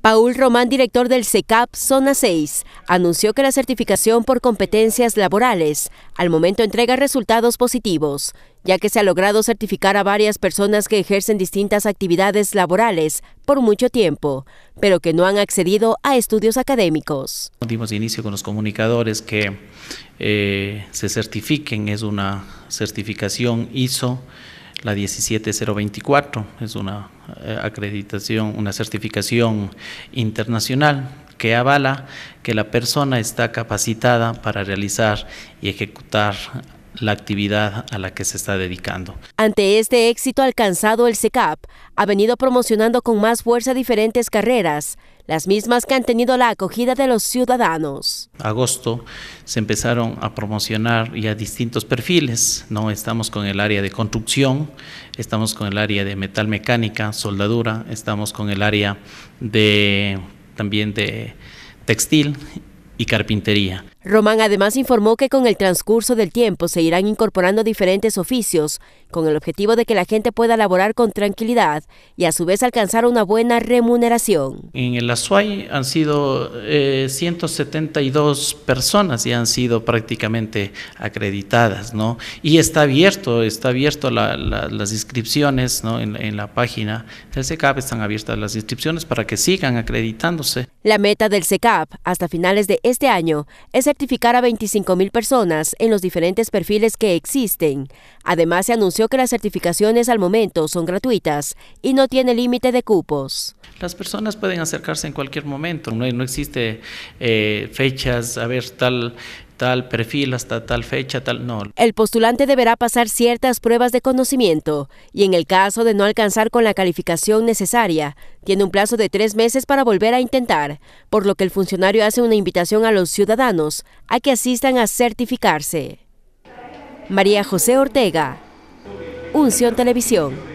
Paul Román, director del CECAP Zona 6, anunció que la certificación por competencias laborales al momento entrega resultados positivos, ya que se ha logrado certificar a varias personas que ejercen distintas actividades laborales por mucho tiempo, pero que no han accedido a estudios académicos. Dimos inicio con los comunicadores que eh, se certifiquen, es una certificación ISO la 17024, es una eh, acreditación, una certificación internacional que avala que la persona está capacitada para realizar y ejecutar la actividad a la que se está dedicando. Ante este éxito alcanzado, el SECAP ha venido promocionando con más fuerza diferentes carreras las mismas que han tenido la acogida de los ciudadanos. Agosto se empezaron a promocionar ya distintos perfiles, ¿no? Estamos con el área de construcción, estamos con el área de metal mecánica, soldadura, estamos con el área de también de textil y carpintería. Román además informó que con el transcurso del tiempo se irán incorporando diferentes oficios, con el objetivo de que la gente pueda laborar con tranquilidad y a su vez alcanzar una buena remuneración. En el Azuay han sido 172 eh, personas y han sido prácticamente acreditadas, ¿no? Y está abierto, está abierto las inscripciones, ¿no? En, la página del SECAP están abiertas las inscripciones para que sigan acreditándose. La meta del SECAP hasta finales de este año es certificar a 25.000 personas en los diferentes perfiles que existen. Además, se anunció que las certificaciones al momento son gratuitas y no tiene límite de cupos. Las personas pueden acercarse en cualquier momento, no, existe eh, fechas, a ver, tal tal perfil hasta tal fecha, tal no. El postulante deberá pasar ciertas pruebas de conocimiento y en el caso de no alcanzar con la calificación necesaria, tiene un plazo de tres meses para volver a intentar, por lo que el funcionario hace una invitación a los ciudadanos a que asistan a certificarse. María José Ortega, Unción Televisión.